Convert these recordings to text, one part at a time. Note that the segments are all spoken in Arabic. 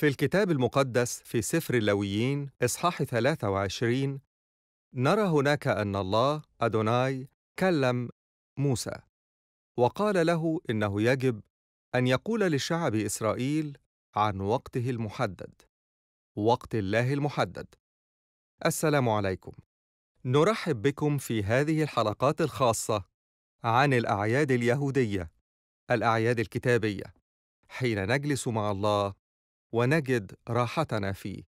في الكتاب المقدس في سفر اللويين إصحاح 23 نرى هناك أن الله أدوناي كلم موسى وقال له إنه يجب أن يقول لشعب إسرائيل عن وقته المحدد وقت الله المحدد السلام عليكم نرحب بكم في هذه الحلقات الخاصة عن الأعياد اليهودية الأعياد الكتابية حين نجلس مع الله ونجد راحتنا فيه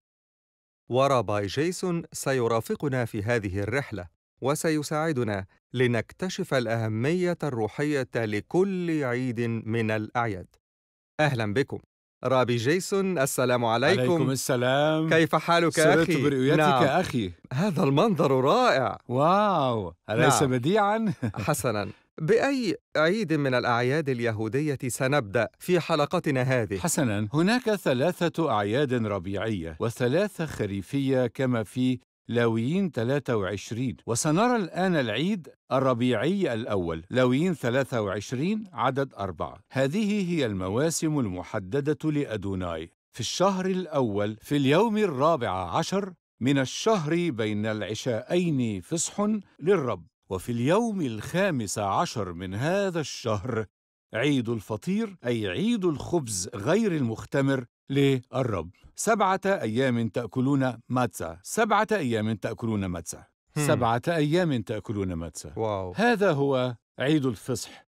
وراباي جيسون سيرافقنا في هذه الرحله وسيساعدنا لنكتشف الاهميه الروحيه لكل عيد من الاعياد اهلا بكم رابي جيسون السلام عليكم عليكم السلام كيف حالك أخي؟ برؤيتك نعم. أخي هذا المنظر رائع واو أليس نعم. بديعا؟ حسنا بأي عيد من الأعياد اليهودية سنبدأ في حلقتنا هذه؟ حسناً، هناك ثلاثة أعياد ربيعية وثلاثة خريفية كما في لاويين 23 وسنرى الآن العيد الربيعي الأول لاويين 23 عدد أربعة هذه هي المواسم المحددة لأدوناي في الشهر الأول في اليوم الرابع عشر من الشهر بين العشاءين فصح للرب وفي اليوم الخامس عشر من هذا الشهر عيد الفطير أي عيد الخبز غير المختمر للرب سبعة أيام تأكلون ماتزا سبعة أيام تأكلون ماتزا سبعة أيام تأكلون ماتزا واو. هذا هو عيد الفصح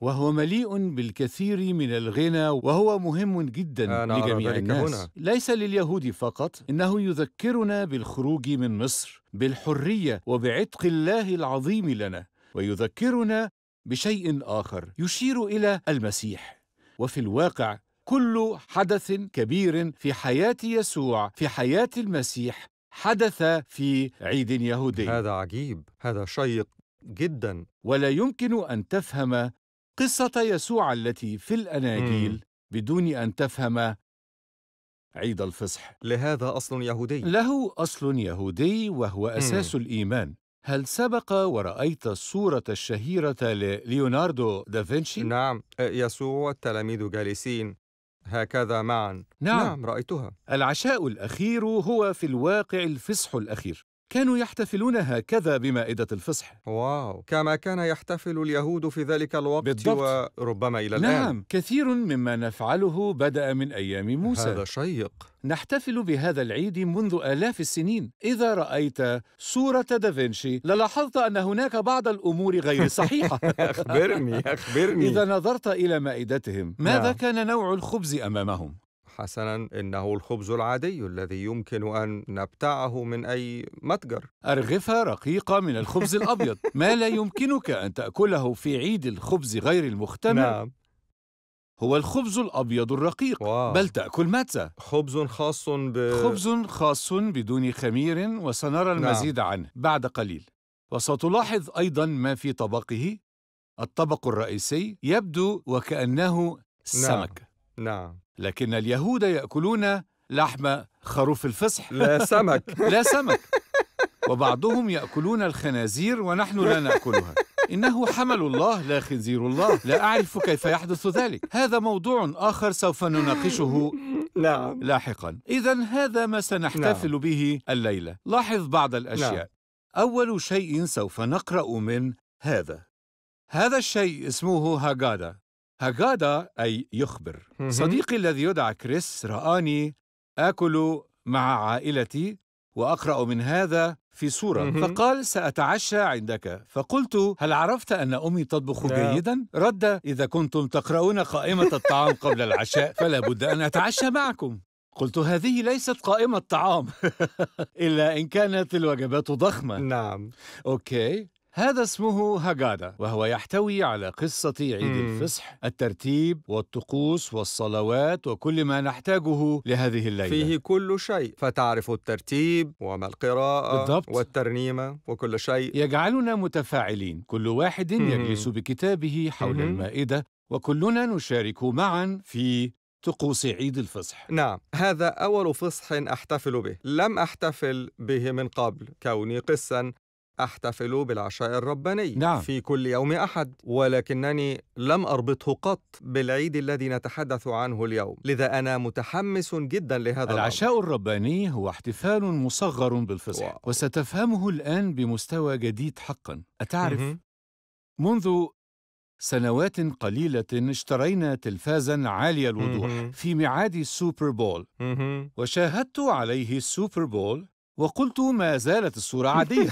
وهو مليء بالكثير من الغنى وهو مهم جدا لجميع الناس هنا. ليس لليهود فقط انه يذكرنا بالخروج من مصر بالحريه وبعتق الله العظيم لنا ويذكرنا بشيء اخر يشير الى المسيح وفي الواقع كل حدث كبير في حياه يسوع في حياه المسيح حدث في عيد يهودي هذا عجيب هذا شيق جدا ولا يمكن ان تفهم قصة يسوع التي في الأناجيل مم. بدون أن تفهم عيد الفصح لهذا أصل يهودي له أصل يهودي وهو أساس مم. الإيمان هل سبق ورأيت الصورة الشهيرة لليوناردو دافنشي؟ نعم يسوع والتلاميذ جالسين هكذا معا نعم. نعم رأيتها العشاء الأخير هو في الواقع الفصح الأخير كانوا يحتفلون هكذا بمائدة الفصح واو كما كان يحتفل اليهود في ذلك الوقت بالضبط. وربما إلى نعم. الآن نعم كثير مما نفعله بدأ من أيام موسى هذا شيق نحتفل بهذا العيد منذ آلاف السنين إذا رأيت صورة دافنشي للاحظت أن هناك بعض الأمور غير صحيحة أخبرني أخبرني إذا نظرت إلى مائدتهم ماذا نعم. كان نوع الخبز أمامهم؟ حسنا إنه الخبز العادي الذي يمكن أن نبتاعه من أي متجر أرغفة رقيقة من الخبز الأبيض ما لا يمكنك أن تأكله في عيد الخبز غير المختمر نعم هو الخبز الأبيض الرقيق واو. بل تأكل ماتزا خبز خاص ب... خبز خاص بدون خمير وسنرى نعم. المزيد نعم. عنه بعد قليل وستلاحظ أيضا ما في طبقه الطبق الرئيسي يبدو وكأنه نعم. سمك نعم, نعم. لكن اليهود يأكلون لحم خروف الفصح لا سمك لا سمك وبعضهم يأكلون الخنازير ونحن لا نأكلها إنه حمل الله لا خنزير الله لا أعرف كيف يحدث ذلك هذا موضوع آخر سوف نناقشه نعم لاحقا إذا هذا ما سنحتفل نعم. به الليلة لاحظ بعض الأشياء نعم. أول شيء سوف نقرأ من هذا هذا الشيء اسمه هاجادا هاغادا أي يخبر صديقي الذي يدعى كريس رآني آكل مع عائلتي وأقرأ من هذا في صورة فقال سأتعشى عندك فقلت هل عرفت أن أمي تطبخ نعم. جيدا؟ رد إذا كنتم تقرؤون قائمة الطعام قبل العشاء فلا بد أن أتعشى معكم قلت هذه ليست قائمة طعام إلا إن كانت الوجبات ضخمة نعم أوكي هذا اسمه هاجادا وهو يحتوي على قصة عيد مم. الفصح الترتيب والطقوس والصلوات وكل ما نحتاجه لهذه الليلة فيه كل شيء فتعرف الترتيب وما القراءة بالضبط. والترنيمة وكل شيء يجعلنا متفاعلين كل واحد مم. يجلس بكتابه حول مم. المائدة وكلنا نشارك معا في طقوس عيد الفصح نعم هذا أول فصح أحتفل به لم أحتفل به من قبل كوني قسا أحتفل بالعشاء الرباني نعم. في كل يوم أحد ولكنني لم أربطه قط بالعيد الذي نتحدث عنه اليوم لذا أنا متحمس جدا لهذا العشاء الأمر. الرباني هو احتفال مصغر بالفصح واو. وستفهمه الآن بمستوى جديد حقا أتعرف؟ م -م. منذ سنوات قليلة اشترينا تلفازا عالي الوضوح في ميعاد السوبر بول وشاهدت عليه السوبر بول وقلت ما زالت الصورة عادية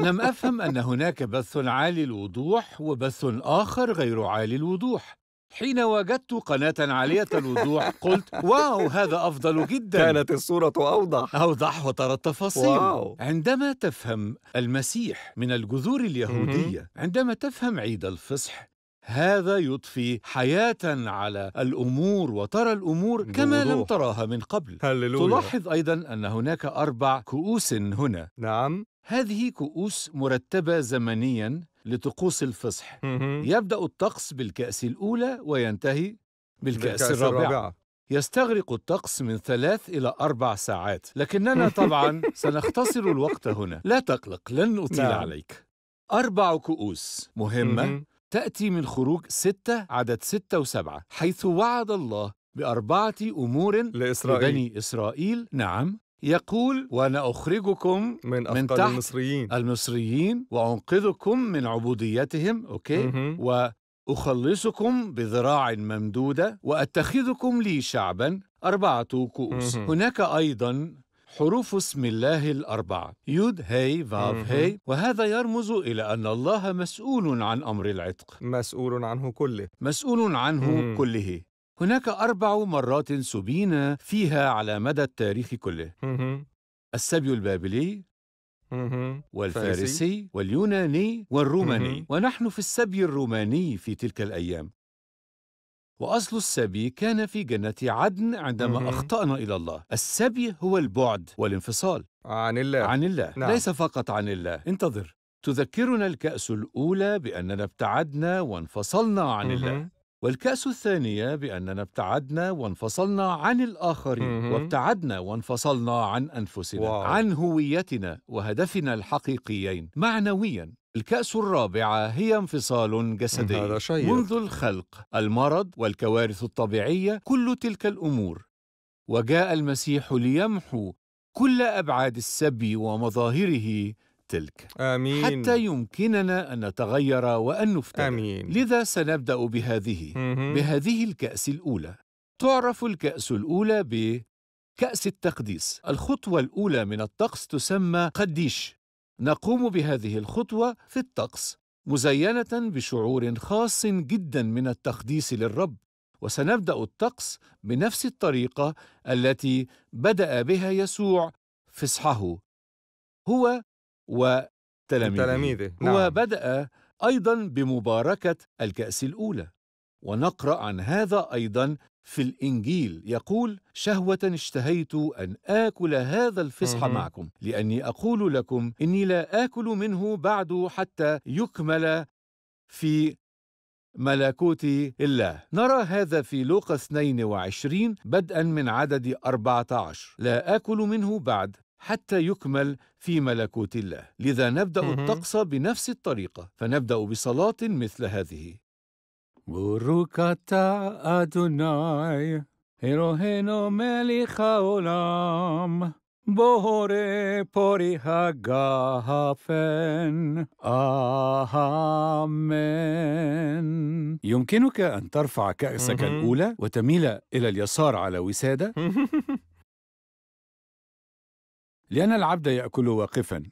لم أفهم أن هناك بث عالي الوضوح وبث آخر غير عالي الوضوح حين وجدت قناة عالية الوضوح قلت واو هذا أفضل جدا كانت الصورة أوضح أوضح وترى التفاصيل واو. عندما تفهم المسيح من الجذور اليهودية عندما تفهم عيد الفصح هذا يضفي حياة على الأمور وترى الأمور كما لم تراها من قبل هللويا. تلاحظ أيضا أن هناك أربع كؤوس هنا نعم هذه كؤوس مرتبة زمنيا لطقوس الفصح مم. يبدأ الطقس بالكأس الأولى وينتهي بالكأس, بالكأس الرابعة. الرابعة يستغرق الطقس من ثلاث إلى أربع ساعات لكننا طبعا سنختصر الوقت هنا لا تقلق لن أطيل نعم. عليك أربع كؤوس مهمة مم. تأتي من خروج ستة عدد ستة وسبعة حيث وعد الله بأربعة أمور لإسرائيل لبني إسرائيل نعم يقول وأنا أخرجكم من من تحت المصريين المصريين وأنقذكم من عبوديتهم أوكي م-م. وأخلصكم بذراع ممدودة وأتخذكم لي شعبا أربعة هناك أيضا حروف اسم الله الأربعة يود هي فاف هي وهذا يرمز إلى أن الله مسؤول عن أمر العتق مسؤول عنه كله مسؤول عنه مم. كله هناك أربع مرات سبينا فيها على مدى التاريخ كله مم. السبي البابلي والفارسي واليوناني والروماني ونحن في السبي الروماني في تلك الأيام وأصل السبي كان في جنة عدن عندما مم. أخطأنا إلى الله السبي هو البعد والانفصال عن الله عن الله نعم. ليس فقط عن الله انتظر تذكرنا الكأس الأولى بأننا ابتعدنا وانفصلنا عن مم. الله والكأس الثانية بأننا ابتعدنا وانفصلنا عن الآخرين وابتعدنا وانفصلنا عن أنفسنا واو. عن هويتنا وهدفنا الحقيقيين معنويا الكأس الرابعة هي انفصال جسدي هذا منذ الخلق المرض والكوارث الطبيعية كل تلك الأمور وجاء المسيح ليمحو كل أبعاد السبي ومظاهره تلك آمين. حتى يمكننا أن نتغير وأن نفتر آمين. لذا سنبدأ بهذه مم. بهذه الكأس الأولى تعرف الكأس الأولى ب كأس التقديس الخطوة الأولى من الطقس تسمى قديش نقوم بهذه الخطوة في الطقس مزينة بشعور خاص جدا من التقديس للرب وسنبدأ الطقس بنفس الطريقة التي بدأ بها يسوع فصحه هو وتلاميذه تلاميذه نعم. هو بدأ أيضا بمباركة الكأس الأولى ونقرأ عن هذا أيضا في الإنجيل يقول شهوة اشتهيت أن آكل هذا الفصح معكم لأني أقول لكم إني لا آكل منه بعد حتى يكمل في ملكوت الله نرى هذا في لوقا 22 بدءا من عدد 14 لا آكل منه بعد حتى يكمل في ملكوت الله لذا نبدأ الطقس بنفس الطريقة فنبدأ بصلاة مثل هذه Buru Adonai, Eloheno melech haolam, Bore pori hagafen. آمين يمكنك أن ترفع كأسك الأولى وتميل إلى اليسار على وسادة لأن العبد يأكل واقفا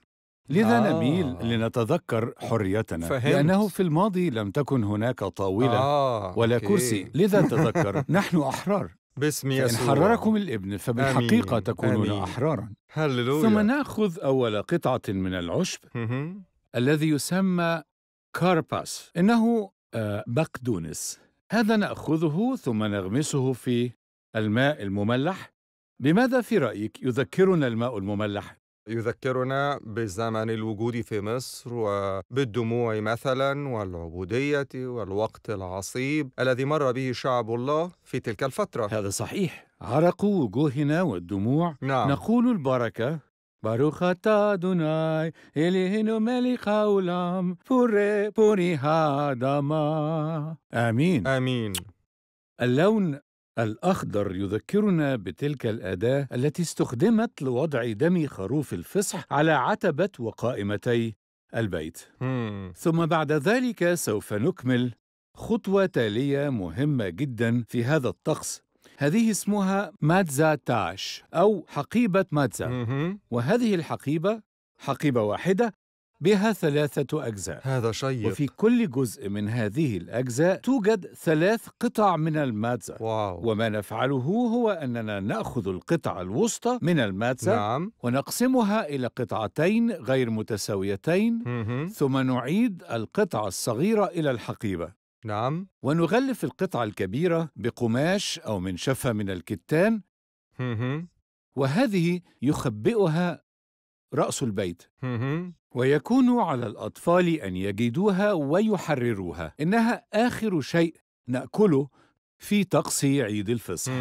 لذا آه. نميل لنتذكر حريتنا فهمت. لأنه في الماضي لم تكن هناك طاولة آه. ولا أوكي. كرسي لذا تذكر نحن أحرار باسم يسوع إن حرركم الابن فبالحقيقة أمين. تكونون أمين. أحرارا هللويا. ثم نأخذ أول قطعة من العشب الذي يسمى كارباس إنه آه، بقدونس هذا نأخذه ثم نغمسه في الماء المملح بماذا في رأيك يذكرنا الماء المملح يذكرنا بزمن الوجود في مصر وبالدموع مثلا والعبودية والوقت العصيب الذي مر به شعب الله في تلك الفترة هذا صحيح عرق وجوهنا والدموع نعم. نقول البركة ברוך دوناي אדוני, אלינו מלך העולם, فوري פורי האדמה. آمين. آمين. اللون الأخضر يذكرنا بتلك الأداة التي استخدمت لوضع دم خروف الفصح على عتبة وقائمتي البيت مم. ثم بعد ذلك سوف نكمل خطوة تالية مهمة جدا في هذا الطقس هذه اسمها ماتزا تاش أو حقيبة ماتزا مم. وهذه الحقيبة حقيبة واحدة بها ثلاثة أجزاء هذا شيق وفي كل جزء من هذه الأجزاء توجد ثلاث قطع من الماتزا واو. وما نفعله هو أننا نأخذ القطعة الوسطى من الماتزا نعم. ونقسمها إلى قطعتين غير متساويتين مه. ثم نعيد القطعة الصغيرة إلى الحقيبة نعم ونغلف القطعة الكبيرة بقماش أو منشفة من الكتان وهذه يخبئها رأس البيت ويكون على الأطفال أن يجدوها ويحرروها إنها آخر شيء نأكله في طقس عيد الفصح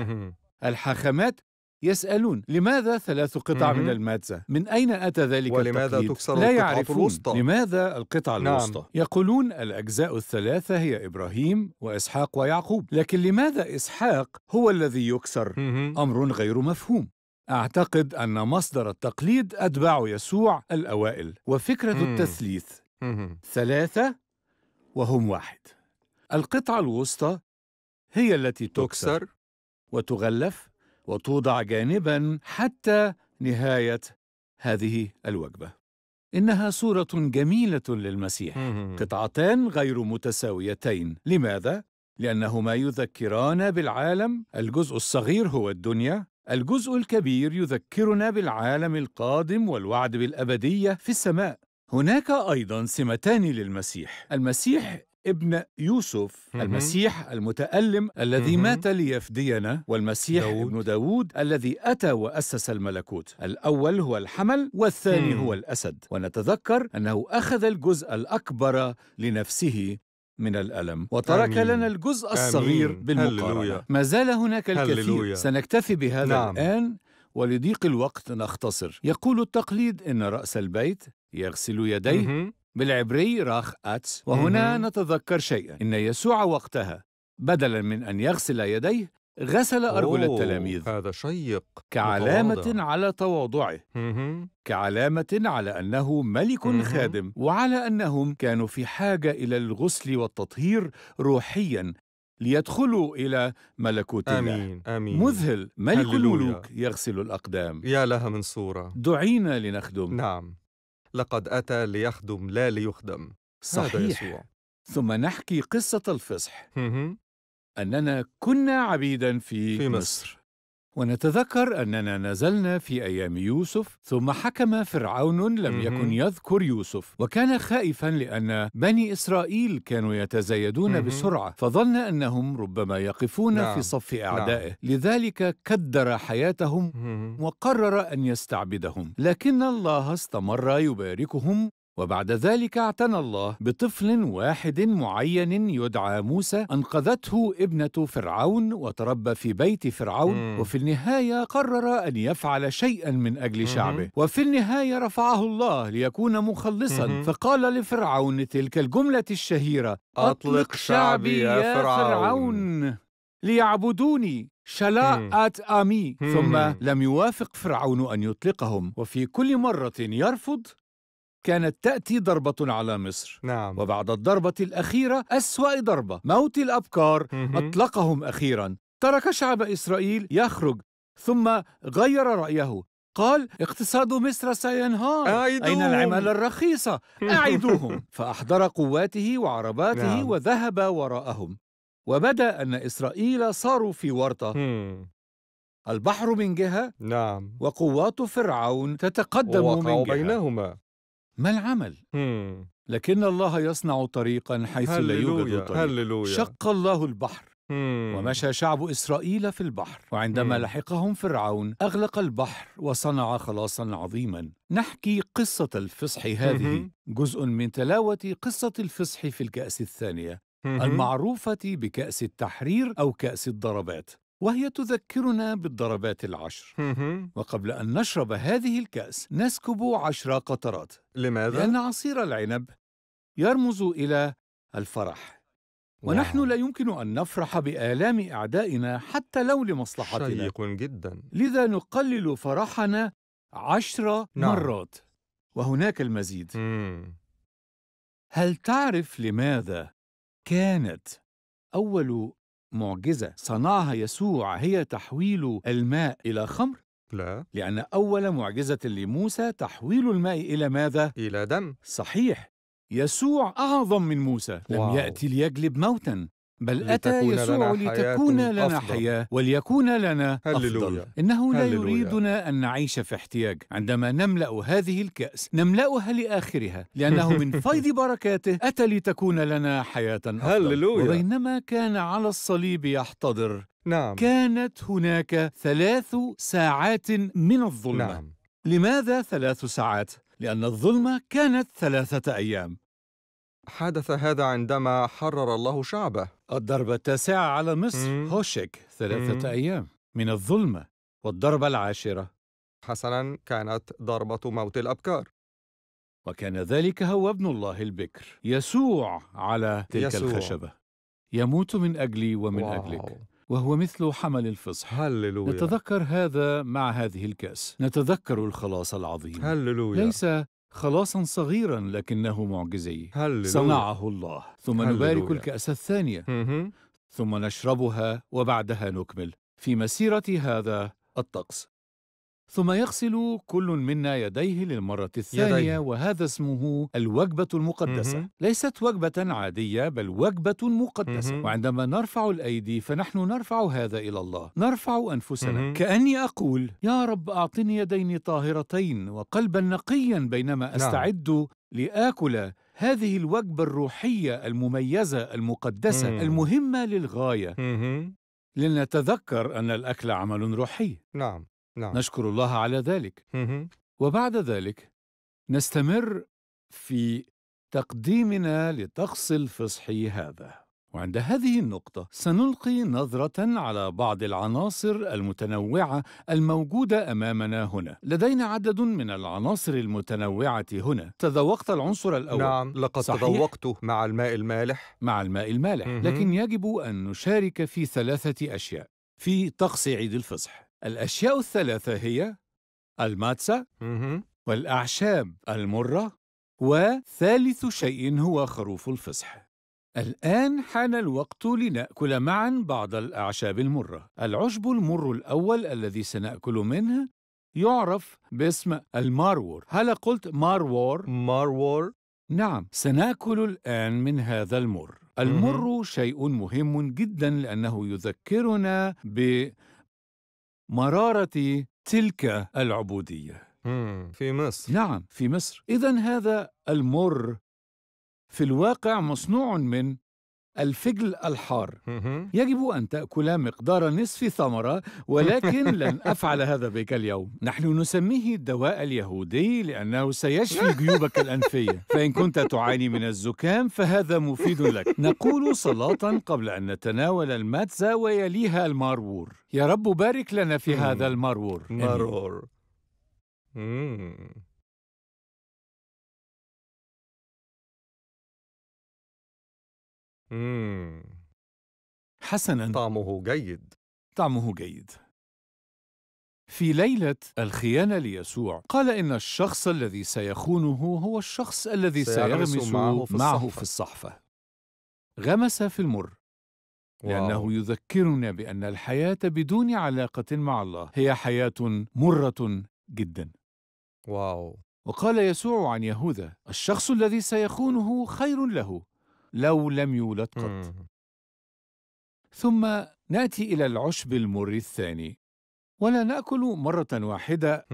الحاخامات يسألون لماذا ثلاث قطع من الماتزا من أين أتى ذلك ولماذا التقليد؟ تكسر لا يعرفون الوسطى؟ لماذا القطع نعم. الوسطى؟ يقولون الأجزاء الثلاثة هي إبراهيم وإسحاق ويعقوب لكن لماذا إسحاق هو الذي يكسر؟ أمر غير مفهوم أعتقد أن مصدر التقليد أتباع يسوع الأوائل وفكرة مم. التثليث ثلاثة وهم واحد القطعة الوسطى هي التي تكسر, وتغلف وتوضع جانبا حتى نهاية هذه الوجبة إنها صورة جميلة للمسيح قطعتان غير متساويتين لماذا؟ لأنهما يذكران بالعالم الجزء الصغير هو الدنيا الجزء الكبير يذكرنا بالعالم القادم والوعد بالأبدية في السماء هناك أيضا سمتان للمسيح المسيح ابن يوسف المسيح المتألم الذي مات ليفدينا والمسيح داود. ابن داود الذي أتى وأسس الملكوت الأول هو الحمل والثاني هو الأسد ونتذكر أنه أخذ الجزء الأكبر لنفسه من الألم وترك آمين. لنا الجزء الصغير بالمقارنة ما زال هناك الكثير هللويا. سنكتفي بهذا نعم. الآن ولضيق الوقت نختصر يقول التقليد إن رأس البيت يغسل يديه مه. بالعبري راخ أتس وهنا مه. نتذكر شيئا إن يسوع وقتها بدلا من أن يغسل يديه غسل أرجل التلاميذ هذا شيق كعلامة متواضع. على تواضعه كعلامة على أنه ملك خادم وعلى أنهم كانوا في حاجة إلى الغسل والتطهير روحيا ليدخلوا إلى ملكوت الله آمين آمين مذهل ملك هللويا. الملوك يغسل الأقدام يا لها من صورة دعينا لنخدم نعم لقد أتى ليخدم لا ليخدم صحيح هذا يسوع. ثم نحكي قصة الفصح أننا كنا عبيدا في, في مصر. مصر ونتذكر أننا نزلنا في أيام يوسف ثم حكم فرعون لم يكن يذكر يوسف وكان خائفا لأن بني إسرائيل كانوا يتزايدون بسرعة فظن أنهم ربما يقفون نعم. في صف نعم. أعدائه لذلك كدر حياتهم وقرر أن يستعبدهم لكن الله استمر يباركهم وبعد ذلك اعتنى الله بطفل واحد معين يدعى موسى انقذته ابنه فرعون وتربى في بيت فرعون مم. وفي النهايه قرر ان يفعل شيئا من اجل مم. شعبه وفي النهايه رفعه الله ليكون مخلصا مم. فقال لفرعون تلك الجمله الشهيره اطلق شعبي يا فرعون, فرعون. ليعبدوني ات آمي ثم لم يوافق فرعون أن يطلقهم وفي كل مرة يرفض كانت تأتي ضربة على مصر نعم. وبعد الضربة الأخيرة أسوأ ضربة موت الأبكار أطلقهم أخيرا ترك شعب إسرائيل يخرج ثم غير رأيه قال اقتصاد مصر سينهار أعيدوهم. أين العمل الرخيصة أعيدوهم فأحضر قواته وعرباته نعم. وذهب وراءهم وبدا أن إسرائيل صاروا في ورطة البحر من جهة نعم وقوات فرعون تتقدم من جهة بينهما ما العمل؟ مم. لكن الله يصنع طريقا حيث لا يوجد طريق هللويا. شق الله البحر مم. ومشى شعب إسرائيل في البحر وعندما مم. لحقهم فرعون أغلق البحر وصنع خلاصا عظيما نحكي قصة الفصح هذه جزء من تلاوة قصة الفصح في الكأس الثانية المعروفة بكأس التحرير أو كأس الضربات وهي تذكرنا بالضربات العشر وقبل أن نشرب هذه الكأس نسكب عشر قطرات لماذا؟ لأن عصير العنب يرمز إلى الفرح ونحن لا يمكن أن نفرح بآلام أعدائنا حتى لو لمصلحتنا شيق جدا لذا نقلل فرحنا عشر نعم. مرات وهناك المزيد مم. هل تعرف لماذا كانت أول معجزة صنعها يسوع هي تحويل الماء إلى خمر؟ لا لأن أول معجزة لموسى تحويل الماء إلى ماذا؟ إلى دم صحيح يسوع أعظم من موسى واو. لم يأتي ليجلب موتا بل أتى يسوع لتكون لنا حياة وليكون لنا هللويا. أفضل إنه لا يريدنا أن نعيش في احتياج عندما نملأ هذه الكأس نملأها لآخرها لأنه من فيض بركاته أتى لتكون لنا حياة أفضل هللويا. وبينما كان على الصليب يحتضر نعم. كانت هناك ثلاث ساعات من الظلمة نعم. لماذا ثلاث ساعات؟ لأن الظلمة كانت ثلاثة أيام حدث هذا عندما حرر الله شعبه الضربة التاسعة على مصر مم. هوشك ثلاثة مم. أيام من الظلمة والضربة العاشرة حسنا كانت ضربة موت الأبكار وكان ذلك هو ابن الله البكر يسوع على تلك يسوع. الخشبة يموت من أجلي ومن واو. أجلك وهو مثل حمل الفصح هللويا. نتذكر هذا مع هذه الكأس نتذكر الخلاص العظيم هللويا. ليس خلاصا صغيرا لكنه معجزي هللويا. صنعه الله ثم هللويا. نبارك الكأس الثانية م ثم نشربها وبعدها نكمل في مسيرة هذا الطقس ثم يغسل كل منا يديه للمرة الثانية يديه. وهذا اسمه الوجبة المقدسة مه. ليست وجبة عادية بل وجبة مقدسة مه. وعندما نرفع الأيدي فنحن نرفع هذا إلى الله نرفع أنفسنا مه. كأني أقول يا رب أعطني يدين طاهرتين وقلبا نقيا بينما نعم. أستعد نعم. لآكل هذه الوجبة الروحية المميزة المقدسة مه. المهمة للغاية مه. لنتذكر أن الأكل عمل روحي نعم نعم. نشكر الله على ذلك مه. وبعد ذلك نستمر في تقديمنا لطقس الفصحي هذا وعند هذه النقطة سنلقي نظرة على بعض العناصر المتنوعة الموجودة أمامنا هنا. لدينا عدد من العناصر المتنوعة هنا. تذوقت العنصر الأول. نعم، لقد صحيح؟ تذوقته مع الماء المالح. مع الماء المالح، م -م. لكن يجب أن نشارك في ثلاثة أشياء في طقس عيد الفصح. الأشياء الثلاثة هي الماتسا والأعشاب المرة وثالث شيء هو خروف الفصح الآن حان الوقت لنأكل معا بعض الأعشاب المرة العشب المر الأول الذي سنأكل منه يعرف باسم المارور هل قلت مارور؟ مارور نعم سنأكل الآن من هذا المر المر شيء مهم جدا لأنه يذكرنا ب مرارة تلك العبودية في مصر نعم في مصر إذا هذا المر في الواقع مصنوع من الفجل الحار يجب أن تأكل مقدار نصف ثمرة ولكن لن أفعل هذا بك اليوم نحن نسميه الدواء اليهودي لأنه سيشفي جيوبك الأنفية فإن كنت تعاني من الزكام فهذا مفيد لك نقول صلاة قبل أن نتناول الماتزا ويليها المارور يا رب بارك لنا في هذا المارور مارور حسنا طعمه جيد طعمه جيد في ليلة الخيانة ليسوع قال إن الشخص الذي سيخونه هو الشخص الذي سيغمس معه في, معه في الصحفة غمس في المر واو. لأنه يذكرنا بأن الحياة بدون علاقة مع الله هي حياة مرة جدا واو وقال يسوع عن يهوذا الشخص الذي سيخونه خير له لو لم يولد قط ثم ناتي الى العشب المر الثاني ولا ناكل مره واحده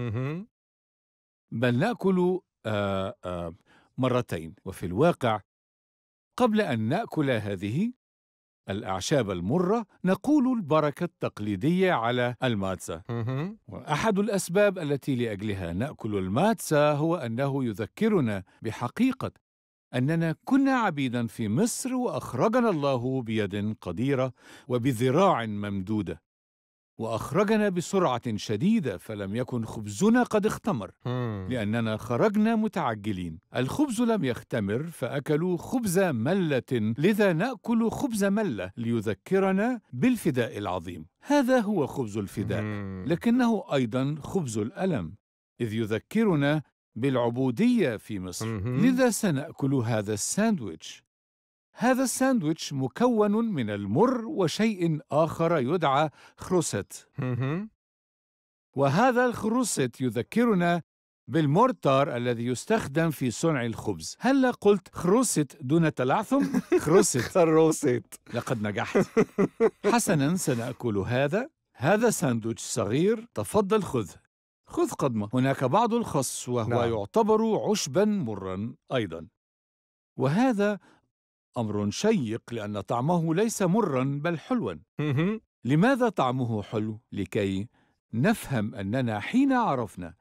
بل ناكل آآ آه، آآ آه، مرتين وفي الواقع قبل ان ناكل هذه الأعشاب المرة نقول البركة التقليدية على الماتسا وأحد الأسباب التي لأجلها نأكل الماتسا هو أنه يذكرنا بحقيقة اننا كنا عبيدا في مصر واخرجنا الله بيد قديره وبذراع ممدوده واخرجنا بسرعه شديده فلم يكن خبزنا قد اختمر لاننا خرجنا متعجلين الخبز لم يختمر فاكلوا خبز مله لذا ناكل خبز مله ليذكرنا بالفداء العظيم هذا هو خبز الفداء لكنه ايضا خبز الالم اذ يذكرنا بالعبودية في مصر لذا سنأكل هذا الساندويتش هذا الساندويتش مكون من المر وشيء آخر يدعى خروست وهذا الخروست يذكرنا بالمورتار الذي يستخدم في صنع الخبز هلا قلت خروست دون تلعثم خروست خروست لقد نجحت حسنا سنأكل هذا هذا ساندويتش صغير تفضل خذه خذ قدمة هناك بعض الخص وهو نعم. يعتبر عشبا مرا أيضا وهذا أمر شيق لأن طعمه ليس مرا بل حلوا لماذا طعمه حلو؟ لكي نفهم أننا حين عرفنا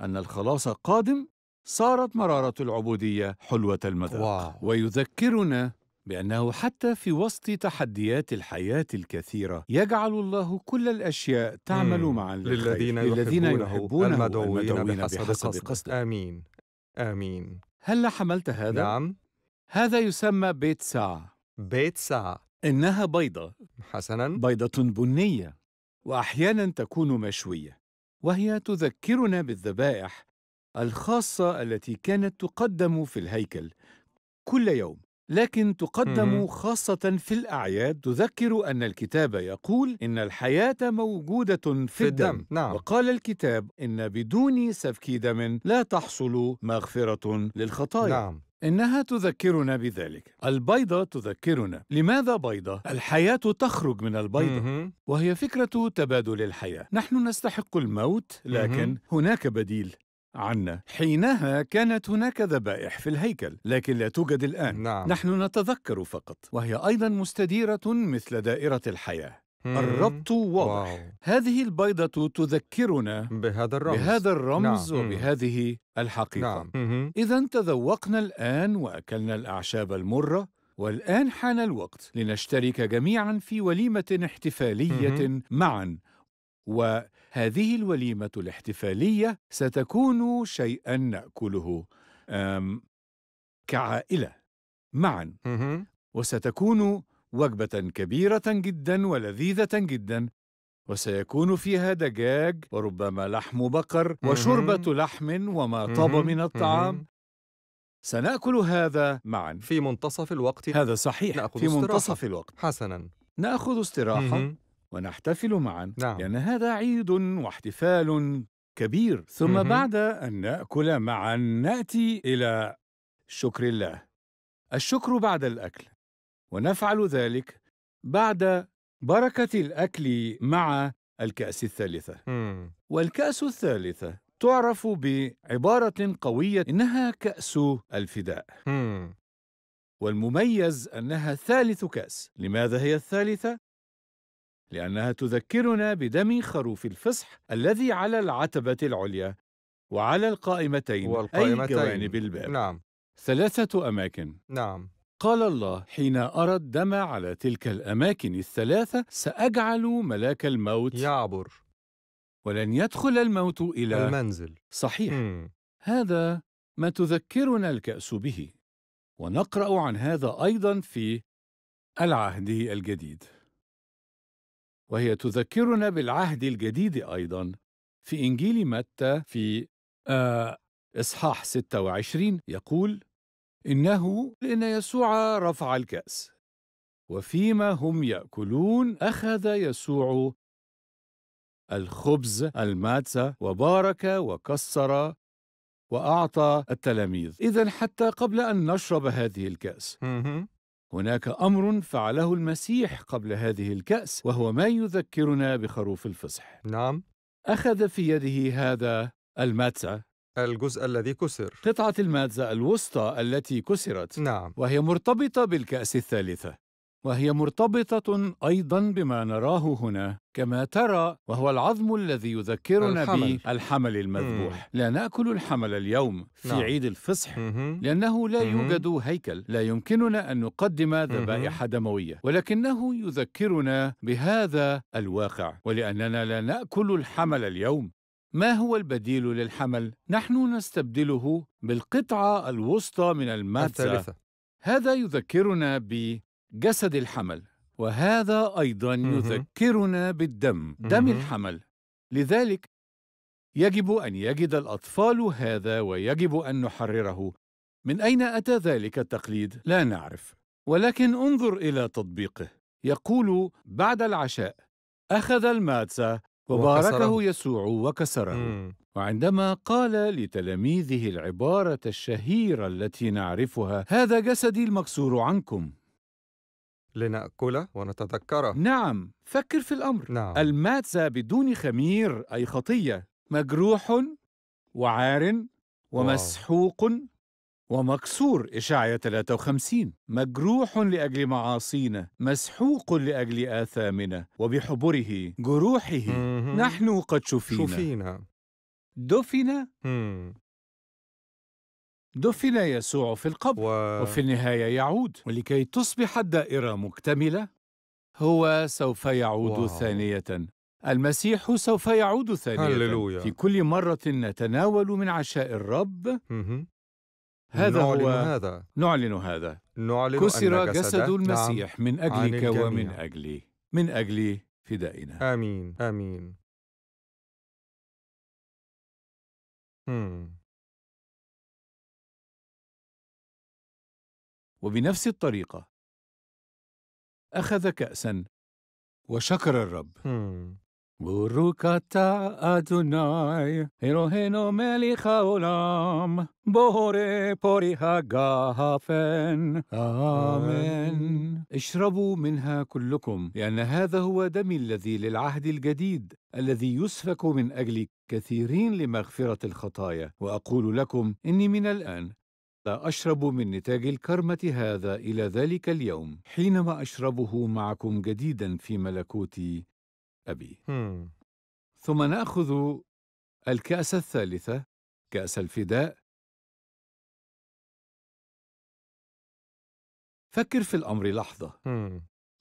أن الخلاص قادم صارت مرارة العبودية حلوة المذاق ويذكرنا بانه حتى في وسط تحديات الحياه الكثيره يجعل الله كل الاشياء تعمل معا للذين, للذين يحبونه المدعوين بحسب, بحسب قصد امين امين هل حملت هذا نعم هذا يسمى بيت ساعه بيت ساعه انها بيضه حسنا بيضه بنيه واحيانا تكون مشويه وهي تذكرنا بالذبائح الخاصه التي كانت تقدم في الهيكل كل يوم لكن تقدم خاصة في الأعياد تذكر أن الكتاب يقول إن الحياة موجودة في, في الدم, الدم. نعم. وقال الكتاب إن بدون سفك دم لا تحصل مغفرة للخطايا نعم. إنها تذكرنا بذلك البيضة تذكرنا لماذا بيضة؟ الحياة تخرج من البيضة وهي فكرة تبادل الحياة نحن نستحق الموت لكن هناك بديل عنا حينها كانت هناك ذبائح في الهيكل لكن لا توجد الآن نعم. نحن نتذكر فقط وهي أيضا مستديرة مثل دائرة الحياة الربط واضح واو. هذه البيضة تذكرنا بهذا الرمز بهذا الرمز نعم. وبهذه الحقيقة نعم. إذا تذوقنا الآن وأكلنا الأعشاب المرة والآن حان الوقت لنشترك جميعا في وليمة احتفالية معا وهذه الوليمة الاحتفالية ستكون شيئا نأكله كعائلة معا وستكون وجبة كبيرة جدا ولذيذة جدا وسيكون فيها دجاج وربما لحم بقر وشوربة لحم وما طاب من الطعام سنأكل هذا معا في منتصف الوقت هذا صحيح في منتصف الوقت حسنا نأخذ استراحة ونحتفل معا نعم. لأن هذا عيد واحتفال كبير ثم مهم. بعد أن نأكل معا نأتي إلى شكر الله الشكر بعد الأكل ونفعل ذلك بعد بركة الأكل مع الكأس الثالثة مم. والكأس الثالثة تعرف بعبارة قوية إنها كأس الفداء مم. والمميز أنها ثالث كأس لماذا هي الثالثة؟ لأنها تذكرنا بدم خروف الفصح الذي على العتبة العليا وعلى القائمتين, والقائمتين. أي جوانب الباب نعم ثلاثة أماكن نعم قال الله حين أرى الدم على تلك الأماكن الثلاثة سأجعل ملاك الموت يعبر ولن يدخل الموت إلى المنزل صحيح مم. هذا ما تذكرنا الكأس به ونقرأ عن هذا أيضا في العهد الجديد وهي تذكرنا بالعهد الجديد أيضا في إنجيل متى في آه، إصحاح 26 يقول إنه لأن يسوع رفع الكأس وفيما هم يأكلون أخذ يسوع الخبز الماتة وبارك وكسر وأعطى التلاميذ إذا حتى قبل أن نشرب هذه الكأس هناك امر فعله المسيح قبل هذه الكاس وهو ما يذكرنا بخروف الفصح نعم اخذ في يده هذا الماتزا الجزء الذي كسر قطعه الماتزا الوسطى التي كسرت نعم وهي مرتبطه بالكاس الثالثه وهي مرتبطة أيضا بما نراه هنا كما ترى وهو العظم الذي يذكرنا الحمل. المذبوح لا نأكل الحمل اليوم في نعم. عيد الفصح لأنه لا يوجد هيكل لا يمكننا أن نقدم ذبائح دموية ولكنه يذكرنا بهذا الواقع ولأننا لا نأكل الحمل اليوم ما هو البديل للحمل؟ نحن نستبدله بالقطعة الوسطى من الماتة هذا يذكرنا ب جسد الحمل وهذا أيضا يذكرنا بالدم دم الحمل لذلك يجب أن يجد الأطفال هذا ويجب أن نحرره من أين أتى ذلك التقليد؟ لا نعرف ولكن انظر إلى تطبيقه يقول بعد العشاء أخذ المادسة وباركه يسوع وكسره وعندما قال لتلاميذه العبارة الشهيرة التي نعرفها هذا جسدي المكسور عنكم لنأكله ونتذكره نعم فكر في الأمر نعم. الماتزا بدون خمير أي خطية مجروح وعار ومسحوق ومكسور إشعية 53 مجروح لأجل معاصينا مسحوق لأجل آثامنا وبحبره جروحه نحن قد شفينا شفينا دفن دفن يسوع في القبر و... وفي النهاية يعود ولكي تصبح الدائرة مكتملة هو سوف يعود واو. ثانية المسيح سوف يعود ثانية هللويا. في كل مرة نتناول من عشاء الرب هذا نعلن هو هذا نعلن هذا نعلن كسر أن جسد نعم. المسيح نعم. من أجلك ومن أجلي من أجل فدائنا آمين آمين مم. وبنفس الطريقة أخذ كأسا وشكر الرب أدوناي ملك آمين اشربوا منها كلكم لأن هذا هو دمي الذي للعهد الجديد الذي يسفك من أجل كثيرين لمغفرة الخطايا وأقول لكم إني من الآن لا أشرب من نتاج الكرمة هذا إلى ذلك اليوم حينما أشربه معكم جديدا في ملكوت أبي ثم نأخذ الكأس الثالثة كأس الفداء فكر في الأمر لحظة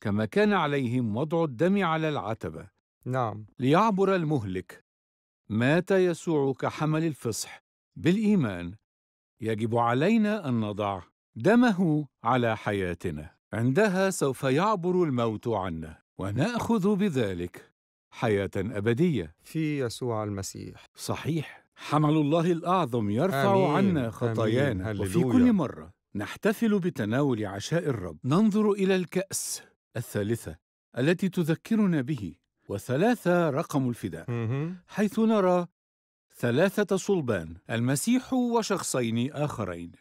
كما كان عليهم وضع الدم على العتبة نعم ليعبر المهلك مات يسوع كحمل الفصح بالإيمان يجب علينا ان نضع دمه على حياتنا عندها سوف يعبر الموت عنا وناخذ بذلك حياه ابديه في يسوع المسيح صحيح حمل الله الاعظم يرفع آمين. عنا خطايانا وفي كل مره نحتفل بتناول عشاء الرب ننظر الى الكاس الثالثه التي تذكرنا به وثلاثه رقم الفداء حيث نرى ثلاثة صلبان المسيح وشخصين آخرين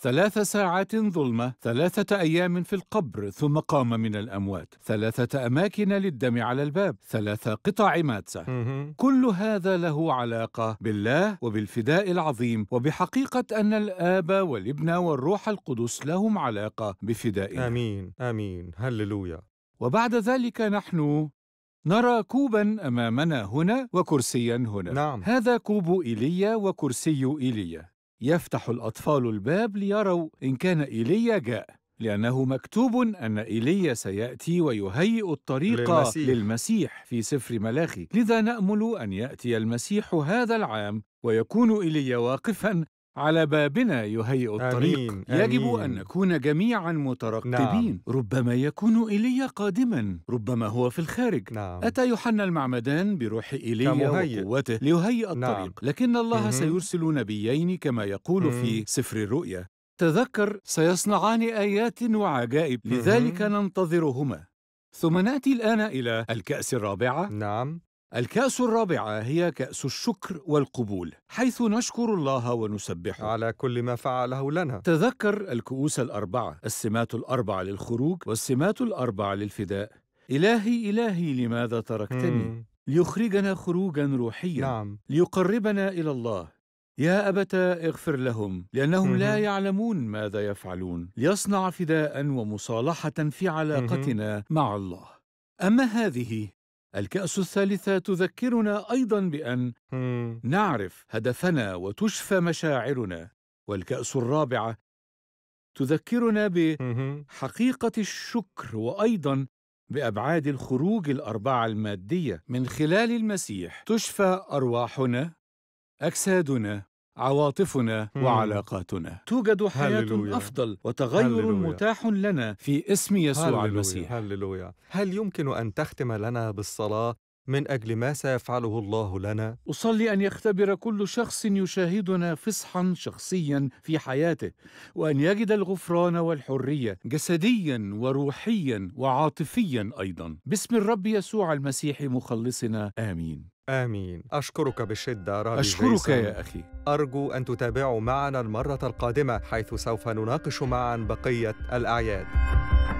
ثلاث ساعات ظلمة ثلاثة أيام في القبر ثم قام من الأموات ثلاثة أماكن للدم على الباب ثلاثة قطع ماتسة كل هذا له علاقة بالله وبالفداء العظيم وبحقيقة أن الآب والابن والروح القدس لهم علاقة بفدائنا آمين آمين هللويا وبعد ذلك نحن نرى كوبا أمامنا هنا وكرسيا هنا نعم هذا كوب إيليا وكرسي إيليا يفتح الأطفال الباب ليروا إن كان إيليا جاء لأنه مكتوب أن إيليا سيأتي ويهيئ الطريق للمسيح. للمسيح في سفر ملاخي لذا نأمل أن يأتي المسيح هذا العام ويكون إيليا واقفا على بابنا يهيئ الطريق أمين. يجب أمين. أن نكون جميعا مترقبين نعم. ربما يكون إيليا قادما ربما هو في الخارج نعم. أتى يوحنا المعمدان بروح إيليا وقوته ليهيئ نعم. الطريق نعم. لكن الله مم. سيرسل نبيين كما يقول مم. في سفر الرؤيا تذكر سيصنعان آيات وعجائب لذلك ننتظرهما ثم نأتي الآن إلى الكأس الرابعة نعم الكأس الرابعة هي كأس الشكر والقبول، حيث نشكر الله ونسبحه على كل ما فعله لنا. تذكر الكؤوس الأربعة، السمات الأربعة للخروج والسمات الأربعة للفداء. إلهي إلهي لماذا تركتني؟ مم. ليخرجنا خروجا روحيا، نعم. ليقربنا إلى الله. يا أبت اغفر لهم لأنهم مم. لا يعلمون ماذا يفعلون، ليصنع فداء ومصالحة في علاقتنا مم. مع الله. أما هذه الكأس الثالثة تذكرنا أيضا بأن نعرف هدفنا وتشفى مشاعرنا والكأس الرابعة تذكرنا بحقيقة الشكر وأيضا بأبعاد الخروج الأربعة المادية من خلال المسيح تشفى أرواحنا أجسادنا عواطفنا مم. وعلاقاتنا توجد حياة هللويا. أفضل وتغير هللويا. متاح لنا في اسم يسوع هللويا. المسيح هللويا. هل يمكن أن تختم لنا بالصلاة من أجل ما سيفعله الله لنا؟ أصلي أن يختبر كل شخص يشاهدنا فصحا شخصيا في حياته وأن يجد الغفران والحرية جسديا وروحيا وعاطفيا أيضا باسم الرب يسوع المسيح مخلصنا آمين آمين أشكرك بشدة رابي أشكرك زيزن. يا أخي أرجو أن تتابعوا معنا المرة القادمة حيث سوف نناقش معا بقية الأعياد